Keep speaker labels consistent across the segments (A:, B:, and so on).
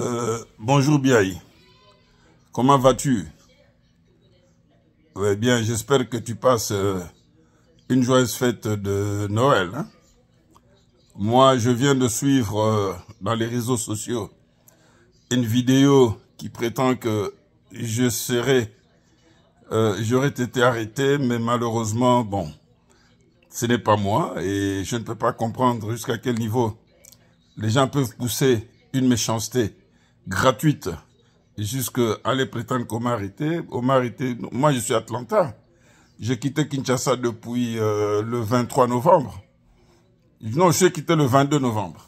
A: Euh, bonjour Biaï. Comment vas-tu eh bien, j'espère que tu passes euh, une joyeuse fête de Noël. Hein. Moi, je viens de suivre euh, dans les réseaux sociaux une vidéo qui prétend que je serais, j'aurais été arrêté, mais malheureusement, bon, ce n'est pas moi et je ne peux pas comprendre jusqu'à quel niveau les gens peuvent pousser une méchanceté gratuite jusque aller prétendre qu'Omar était. Omar était... Moi, je suis Atlanta. J'ai quitté Kinshasa depuis euh, le 23 novembre. Non, suis quitté le 22 novembre.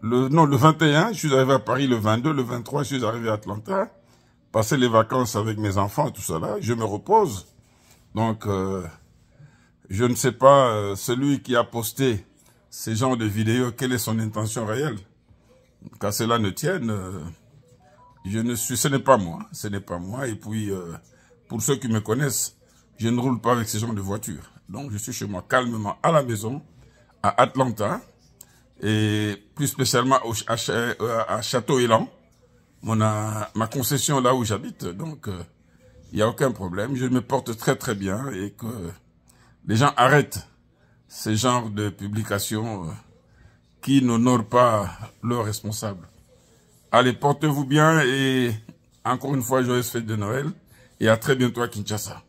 A: Le, non, le 21, je suis arrivé à Paris le 22. Le 23, je suis arrivé à Atlanta. Passer les vacances avec mes enfants, tout ça Je me repose. Donc, euh, je ne sais pas, euh, celui qui a posté ce genre de vidéo, quelle est son intention réelle quand cela ne tienne, euh, je ne suis, ce n'est pas moi, ce n'est pas moi. Et puis, euh, pour ceux qui me connaissent, je ne roule pas avec ce genre de voiture. Donc, je suis chez moi calmement à la maison, à Atlanta, et plus spécialement au, à, euh, Château-Élan, ma concession là où j'habite. Donc, il n'y a aucun problème. Je me porte très très bien et que les gens arrêtent ce genre de publications qui n'honorent pas leurs responsables. Allez, portez-vous bien et encore une fois, joyeuse fête de Noël et à très bientôt à Kinshasa.